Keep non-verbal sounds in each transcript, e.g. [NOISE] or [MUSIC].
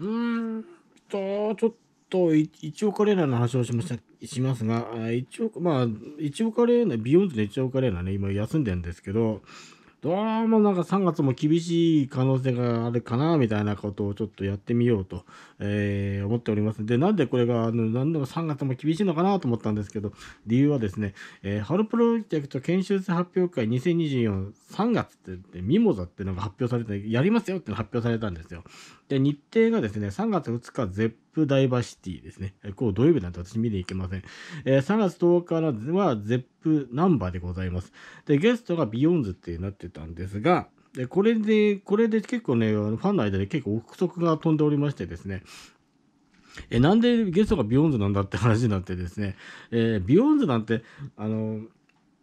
うーんと、ちょっと、一応カレーナーの話をしましたしますが、一応、まあ、一応カレーナー、ビヨンズの一応カレーナーね、今休んでるんですけど、どうもなんか3月も厳しい可能性があるかな、みたいなことをちょっとやってみようと、えー、思っております。で、なんでこれが、あの、なんだ3月も厳しいのかなと思ったんですけど、理由はですね、えー、ルプロジェクト研修生発表会2024、3月って言って、ミモザっていうのが発表されて、やりますよっての発表されたんですよ。で、日程がですね、3月2日、プダイバーシティですね。こう土曜日なんて私見に行けません。えー、3月10日はゼップナンバーでございます。で、ゲストがビヨンズってなってたんですが、でこれで、これで結構ね、ファンの間で結構憶測が飛んでおりましてですね、え、なんでゲストがビヨンズなんだって話になってですね、えー、ビヨンズなんて、あの、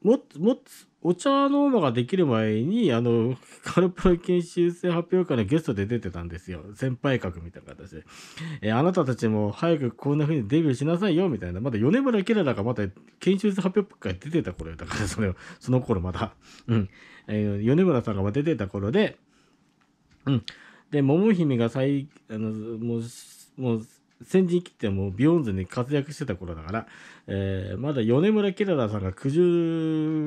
もっと、もっと、お茶の馬ができる前に、あの、カルプロ研修生発表会のゲストで出てたんですよ。先輩格みたいな形で。えー、あなたたちも早くこんな風にデビューしなさいよ、みたいな。まだ米村キララがまだ研修生発表会出てた頃だから、それを、その頃まだ。うん。えー、米村さんが出てた頃で、うん。で、桃姫が最、あの、もう、もう、先陣切ってもうビヨンズに活躍してた頃だから、えー、まだ米村キララさんが苦渋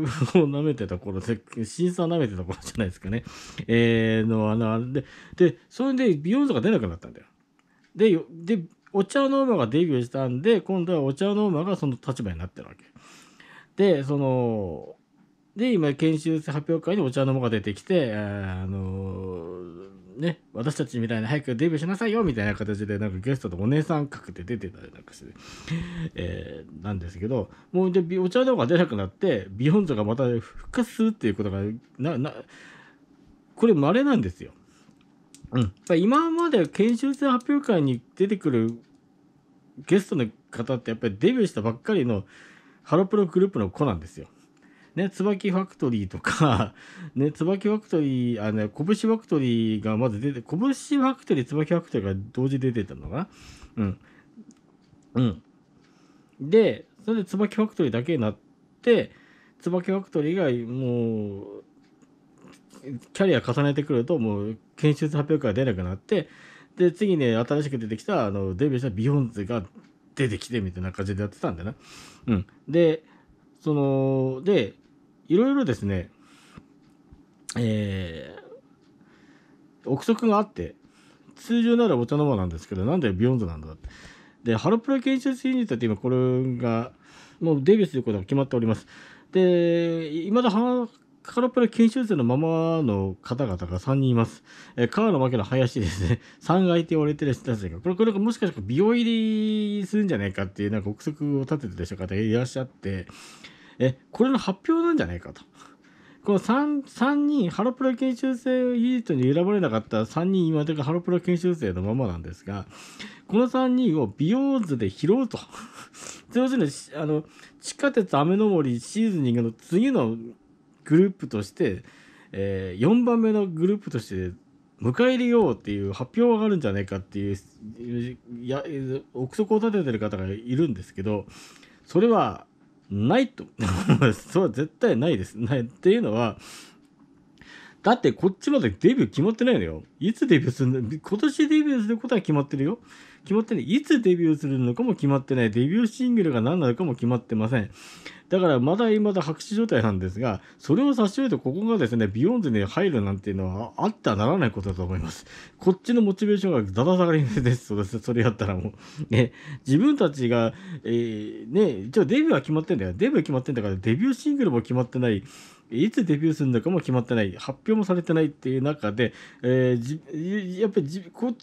を舐めてた頃で、審査舐めてた頃じゃないですかね。えー、の、あの、で、で、それでビヨンズが出なくなったんだよ。で、で、お茶の馬がデビューしたんで、今度はお茶の馬がその立場になってるわけ。で、その、で、今、研修生発表会にお茶の間が出てきて、あのー、ね、私たちみたいな早くデビューしなさいよみたいな形でなんかゲストでお姉さん格で出てたりなんかして、えー、なんですけどもうでお茶の方が出なくなってビヨンズがまた復活するっていうことがななこれ稀なんですよ。うん、今まで研修生発表会に出てくるゲストの方ってやっぱりデビューしたばっかりのハロプログループの子なんですよ。ね、椿ファクトリーとか [LAUGHS] ね、椿ファクトリー、あの、拳ファクトリーがまず出て、拳ファクトリー、椿ファクトリーが同時出てたのかなうん。うん。で、それで椿ファクトリーだけになって、椿ファクトリーがもう、キャリア重ねてくると、もう、研修発表会出なくなって、で、次ね、新しく出てきた、あの、デビューしたビヨンズが出てきてみたいな感じでやってたんだな。うん。で、その、で、いろいろですね、えー、憶測があって、通常ならお茶の間なんですけど、なんでビヨンズなんだって。で、ハロプロ研修生ユニットって今これが、もうデビューすることが決まっております。で、いまだハロプロ研修生のままの方々が3人います。えー、川野負けの林ですね。3階って言われてる人たちが、これ、これもしかしたら美容入りするんじゃないかっていう、なんか憶測を立ててた方がいらっしゃって、え、これの発表なんじゃないかと。この 3, 人、ハロプロ研修生ユニットに選ばれなかった3人、今とかハロプロ研修生のままなんですが、この3人を美容図で拾うと。[LAUGHS] 要するに、あの、地下鉄雨の森シーズニングの次のグループとして、えー、4番目のグループとして迎え入れようっていう発表があるんじゃないかっていう、や、憶測を立ててる方がいるんですけど、それはないと。[LAUGHS] そう、絶対ないです。ない。っていうのは、だってこっちまでデビュー決まってないのよ。いつデビューするんだ今年デビューすることは決まってるよ。決まってない。いつデビューするのかも決まってない。デビューシングルが何なのかも決まってません。だからまだまだ白紙状態なんですが、それを差し置いてここがですね、ビヨンズに入るなんていうのはあってはならないことだと思います。こっちのモチベーションがだだ下がりですそうです。それやったらもう。ね、自分たちが、えー、ね、一応デビューは決まってんだよ。デビューは決まってんだから、デビューシングルも決まってない。いつデビューするのかも決まってない、発表もされてないっていう中で、えー、やっぱりこ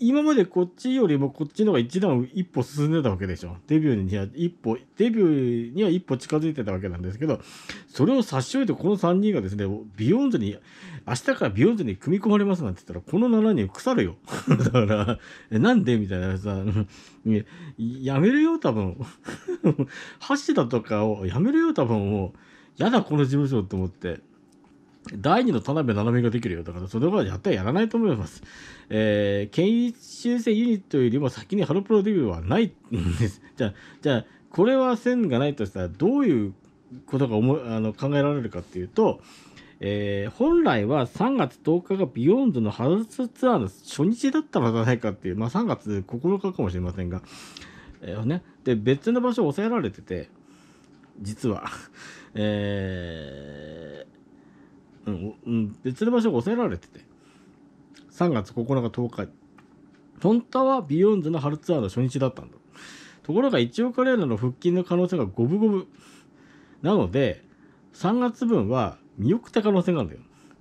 今までこっちよりもこっちの方が一段一歩進んでたわけでしょ。デビューには一歩、デビューには一歩近づいてたわけなんですけど、それを差し置いてこの3人がですね、ビヨンズに、明日からビヨンズに組み込まれますなんて言ったら、この7人腐るよ。[LAUGHS] だから、なんでみたいなさ、やめるよ、多分。橋 [LAUGHS] たとかをやめるよ、多分もう。やだ、この事務所と思って。第二の田辺七海ができるよ。だから、それはやったらやらないと思います。えー、研修生ユニットよりも先にハロプロデビューはないんです。[LAUGHS] じゃあ、じゃあ、これは線がないとしたら、どういうことが思あの考えられるかっていうと、えー、本来は3月10日がビヨンズのスツアーの初日だったのではないかっていう、まあ3月9日かもしれませんが、えー、ね、で、別の場所を抑えられてて、実は、えー、うん、うん、で、吊が抑えられてて。3月9日10日。本当はビヨンズの春ツアーの初日だったんだ。ところが1億レーナの復帰の可能性が五分五分。なので、3月分は見送った可能性があるんだよ。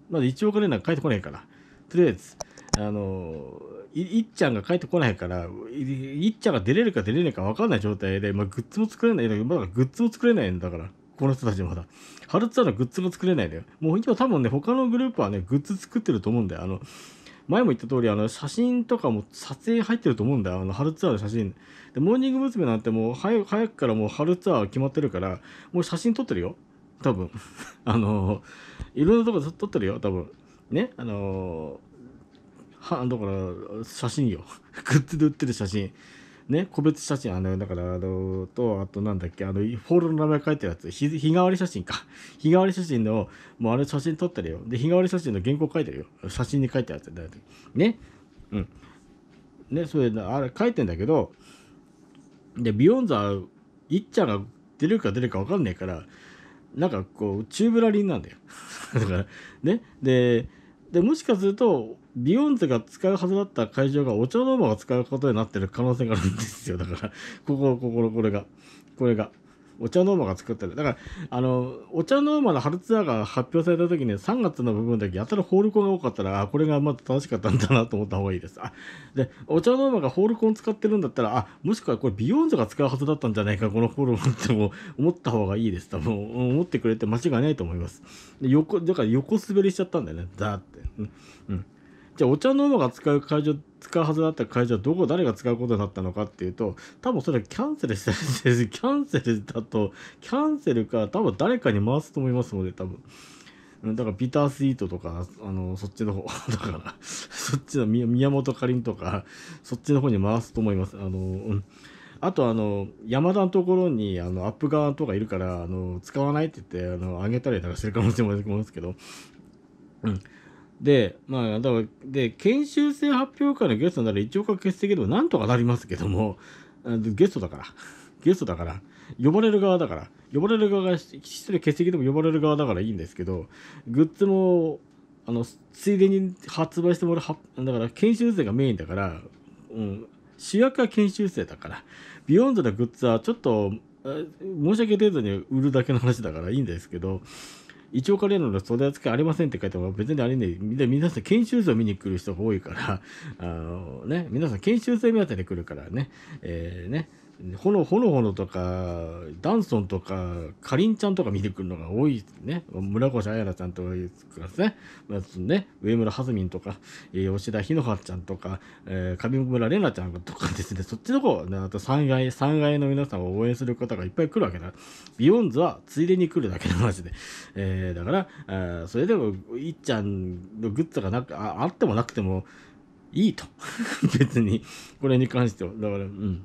まだ1億レーナが帰ってこないから。とりあえず、あのいっちゃんが帰ってこないからいっちゃんが出れるか出れないか分かんない状態で、まあ、グッズも作れないだまだグッズも作れないんだからこの人たちまだ。春ツアーのグッズも作れないのよ。もう今多分ね、他のグループはね、グッズ作ってると思うんだよ。あの、前も言った通り、あの、写真とかも撮影入ってると思うんだよ。あの、春ツアーの写真。で、モーニング娘。なんてもう早、早くからもう春ツアー決まってるから、もう写真撮ってるよ。多分。[LAUGHS] あのいろんなとこ撮ってるよ。多分。ね。あのは、だから、写真よ。[LAUGHS] グッズで売ってる写真。ね、個別写真、あの、だから、あの、と、あとなんだっけ、あの、フォールの名前書いてるやつ、日替わり写真か。[LAUGHS] 日替わり写真の、もうあれ写真撮ってるよ。で、日替わり写真の原稿書いてるよ。写真に書いてあるやつ、だいたい。ね。うん。ね、それ、あれ書いてんだけど、で、ビヨンザ、いっちゃんが出るか出るか分かんないから、なんかこう、宙ぶらりんなんだよ。[LAUGHS] だから、ね。で、でもしかするとビヨンズが使うはずだった会場がお茶の間が使うことになってる可能性があるんですよだからこここここれがこれがお茶ノーマが作ってる。だから、あの、お茶ノーマの春ツアーが発表された時に3月の部分だけやたらホールコンが多かったら、あ、これがまた正しかったんだなと思った方がいいです。あ、で、お茶ノーマがホールコン使ってるんだったら、あ、もしくはこれビヨーンズが使うはずだったんじゃないか、このホールコンっても思った方がいいです。多分、思ってくれて間違いないと思います。で横、だから横滑りしちゃったんだよね、ザーって。うん。うんじゃあお茶の馬が使う会場使うはずだった会場はどこ誰が使うことになったのかっていうと多分それはキャンセルしたりして [LAUGHS] キャンセルだとキャンセルか多分誰かに回すと思いますので多分。だからビタースイートとか、あの、そっちの方、[LAUGHS] だから、そっちの宮本かりんとか、そっちの方に回すと思います。あの、あとあの、山田のところに、あの、アップ側とかいるから、あの、使わないって言って、あの、あげたりとかしてるかもしれますけど、うん。で、まあ、だで、研修生発表会のゲストなら一応か欠席でもなんとかなりますけども、ゲストだから。ゲストだから。呼ばれる側だから。呼ばれる側が、失礼欠席でも呼ばれる側だからいいんですけど、グッズも、あの、ついでに発売してもらう、だから研修生がメインだから、うん、主役は研修生だから、ビヨンドのグッズはちょっと、申し訳程度に売るだけの話だからいいんですけど、一応彼らの育てがありませんって書いても別にあれね、な皆さん研修生を見に来る人が多いから、あのね、皆さん研修生目当てで来るからね、えー、ね、ほのほのほのとかダンソンとかかりんちゃんとか見てくるのが多いですね村越彩菜ちゃんとかですね,、まあ、ね上村はずみんとか、えー、吉田ひのはちゃんとか、えー、上村玲奈ちゃんとかですねそっちの方、ね、あと3階3階の皆さんを応援する方がいっぱい来るわけだビヨンズはついでに来るだけの話で、えー、だからあそれでもいっちゃんのグッズがなくああってもなくてもいいと [LAUGHS] 別にこれに関してはだからうん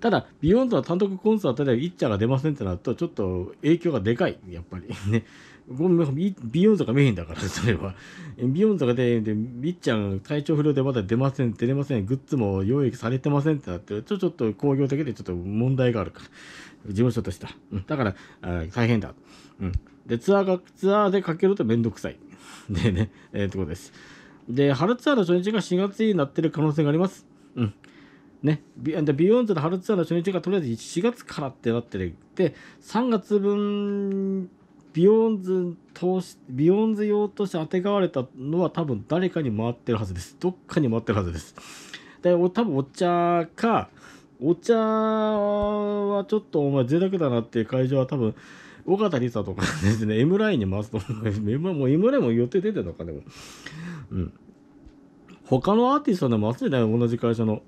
ただ、ビヨンドの単独コンサートでイッチャが出ませんってなると、ちょっと影響がでかい、やっぱり [LAUGHS] ね。ごめん、ビヨンドがメインだから、[LAUGHS] それは。ビヨンドがで、で、いッチャが体調不良でまだ出ません、出れません、グッズも用意されてませんってなってると、ちょっと工業的でちょっと問題があるから。事務所としては。うん、だから、大変だ。うん。で、ツアーが、ツアーでかけるとめんどくさい。[LAUGHS] でね、えー、ってことです。で、春ツアーの初日が4月になってる可能性があります。うん。ね、ビヨンズの春ツアーの初日がとりあえず4月からってなってで3月分ビヨンズ投資ビヨンズ用としてあてがわれたのは多分誰かに回ってるはずですどっかに回ってるはずですで多分お茶かお茶はちょっとお前贅沢だなっていう会場は多分尾形梨沙とかですね M ラインに回すと思う M も M ラインも予定出てるのかでもうん他のアーティストでも回すじゃない同じ会社の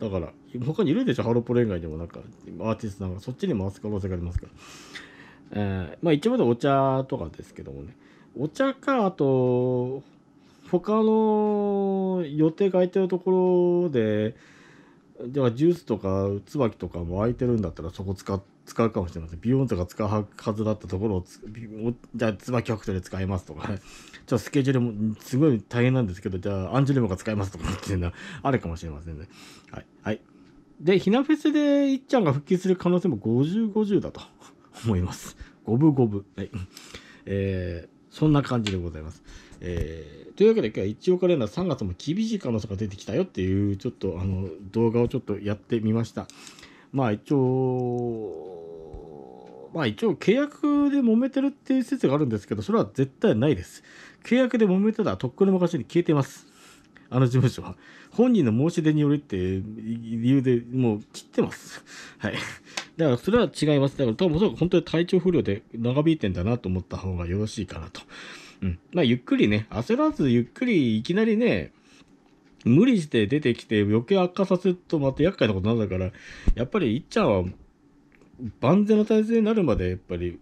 だから、他にいるでしょ、ハロプロ以外でも、なんか、アーティストなんか、そっちに回す可能性がありますから。えー、まあ一までお茶とかですけどもね。お茶か、あと、他の予定が空いてるところで、ではジュースとか椿とかも空いてるんだったらそこ使って、使うかもしれません。ビヨンとか使うはずだったところをじゃあ、椿ファクトで使いますとかね。じゃあ、スケジュールも、すごい大変なんですけど、じゃあ、アンジュレムが使いますとかっていうのはあるかもしれませんね。はい。はい。で、ひなフェスでいっちゃんが復帰する可能性も50、50だと [LAUGHS] 思います。五分五分。はい。えー、そんな感じでございます。えー、というわけで今日は一応カレンダー3月も厳しい可能性が出てきたよっていうちょっとあの動画をちょっとやってみました。まあ一応、まあ一応契約で揉めてるっていう説があるんですけど、それは絶対ないです。契約で揉めてたらとっくの昔に消えてます。あの事務所は。本人の申し出によりって理由でもう切ってます。はい。だからそれは違います。だから多分そらく本当に体調不良で長引いてんだなと思った方がよろしいかなと。うん。まあゆっくりね、焦らずゆっくりいきなりね、無理して出てきて余計悪化させるとまた厄介なことなんだから、やっぱりいっちゃんは万全の体制になるまでやっぱり、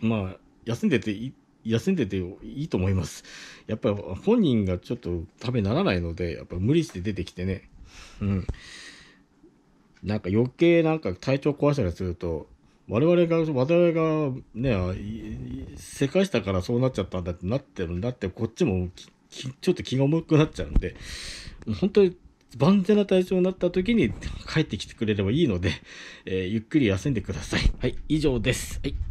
まあ、休んでてい、休んでていいと思います。やっぱり本人がちょっと食べならないので、やっぱ無理して出てきてね、うん。なんか余計なんか体調壊したりすると、我々が、我々がね、世界したからそうなっちゃったんだってなってるんだって、こっちも [LAUGHS] ちょっと気が重くなっちゃうんで、本当に万全な体調になった時に帰ってきてくれればいいので、えー、ゆっくり休んでください。はい、以上です。はい